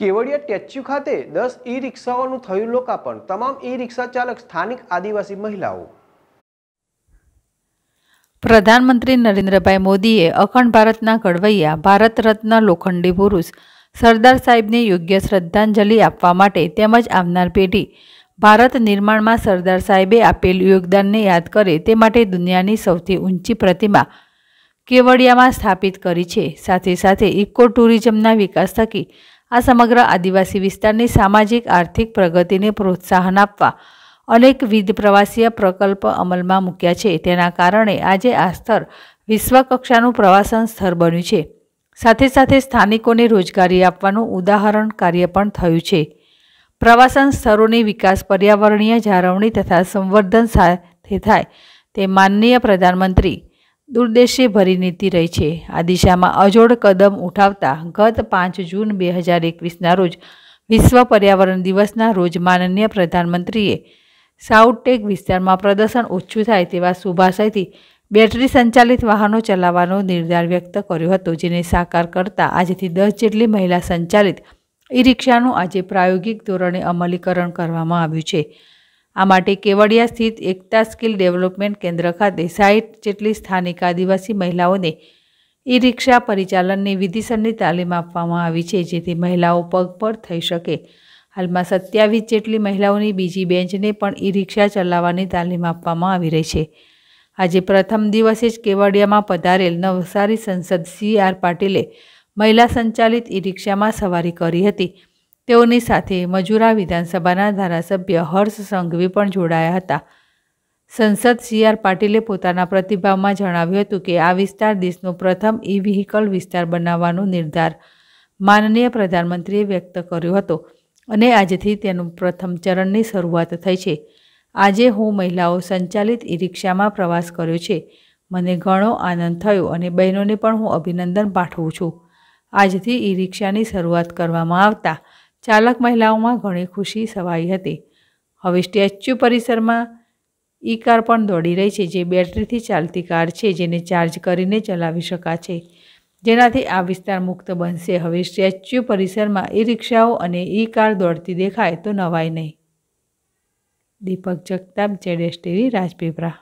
કેવડિયા ટેચ્યુ ખાતે દસ ઈ રિક્ષાઓનું થયું લોકાર્પણ તમામ ઈ રિક્ષા ચાલક સ્થાનિક આદિવાસી મહિલાઓ પ્રધાનમંત્રી નરેન્દ્રભાઈ મોદીએ અખંડ ભારતના ઘડવૈયા ભારત રત્ન લોખંડી પુરુષ સરદાર સાહેબને યોગ્ય શ્રદ્ધાંજલિ આપવા માટે તેમજ આવનાર પેઢી ભારત નિર્માણમાં સરદાર સાહેબે આપેલ યોગદાનને યાદ કરે તે માટે દુનિયાની સૌથી ઊંચી પ્રતિમા કેવડિયામાં સ્થાપિત કરી છે સાથે સાથે ઇકો ટુરિઝમના વિકાસ થકી આ સમગ્ર આદિવાસી વિસ્તારની સામાજિક આર્થિક પ્રગતિને પ્રોત્સાહન આપવા અનેકવિધ પ્રવાસીય પ્રકલ્પ અમલમાં મૂક્યા છે તેના કારણે આજે આ સ્થળ વિશ્વકક્ષાનું પ્રવાસન સ્થળ બન્યું છે સાથે સાથે સ્થાનિકોને રોજગારી આપવાનું ઉદાહરણ કાર્ય પણ થયું છે પ્રવાસન સ્થળોની વિકાસ પર્યાવરણીય જાળવણી તથા સંવર્ધન સાથે થાય તે માનનીય પ્રધાનમંત્રી દુર્દેશી ભરી નીતિ રહી છે આ દિશામાં અજોડ કદમ ઉઠાવતા ગત પાંચ જૂન બે હજાર એકવીસના રોજ વિશ્વ પર્યાવરણ દિવસના રોજ માનનીય પ્રધાનમંત્રીએ સાઉથટેક વિસ્તારમાં પ્રદર્શન ઓછું થાય તેવા શુભાશયથી બેટરી સંચાલિત વાહનો ચલાવવાનો નિર્ધાર વ્યક્ત કર્યો હતો જેને સાકાર કરતા આજથી દસ જેટલી મહિલા સંચાલિત ઈ રિક્ષાનું આજે પ્રાયોગિક ધોરણે અમલીકરણ કરવામાં આવ્યું છે આ માટે કેવડિયા સ્થિત એકતા સ્કિલ ડેવલપમેન્ટ કેન્દ્ર ખાતે સાઠ જેટલી સ્થાનિક આદિવાસી મહિલાઓને ઈ રિક્ષા પરિચાલનની વિધિસરની તાલીમ આપવામાં આવી છે જેથી મહિલાઓ પગ પર થઈ શકે હાલમાં સત્યાવીસ જેટલી મહિલાઓની બીજી બેન્ચને પણ ઈ રિક્ષા ચલાવવાની તાલીમ આપવામાં આવી રહી છે આજે પ્રથમ દિવસે જ કેવડિયામાં પધારેલ નવસારી સંસદ સી આર પાટીલે મહિલા સંચાલિત ઈ રિક્ષામાં સવારી કરી હતી તેઓની સાથે મજૂરા વિધાનસભાના ધારાસભ્ય હર્ષ સંઘવી પણ જોડાયા હતા સંસદ સી આર પાટીલે પોતાના પ્રતિભાવમાં જણાવ્યું હતું કે આ વિસ્તાર દેશનો પ્રથમ ઈ વ્હીકલ વિસ્તાર બનાવવાનો નિર્ધાર માનનીય પ્રધાનમંત્રીએ વ્યક્ત કર્યો હતો અને આજથી તેનું પ્રથમ ચરણની શરૂઆત થઈ છે આજે હું મહિલાઓ સંચાલિત ઈ રિક્ષામાં પ્રવાસ કર્યો છે મને ઘણો આનંદ થયો અને બહેનોને પણ હું અભિનંદન પાઠવું છું આજથી ઇ રિક્ષાની શરૂઆત કરવામાં આવતા ચાલક મહિલાઓમાં ઘણી ખુશી સવાઈ હતી હવે સ્ટેચ્યુ પરિસરમાં ઈ કાર પણ દોડી રહી છે જે બેટરીથી ચાલતી કાર છે જેને ચાર્જ કરીને ચલાવી શકાશે જેનાથી આ વિસ્તાર મુક્ત બનશે હવે સ્ટેચ્યુ પરિસરમાં ઈ રિક્ષાઓ અને ઈ કાર દોડતી દેખાય તો નવાય નહીં દીપક જગતાપ જેડેશ ટીવી રાજપીપરા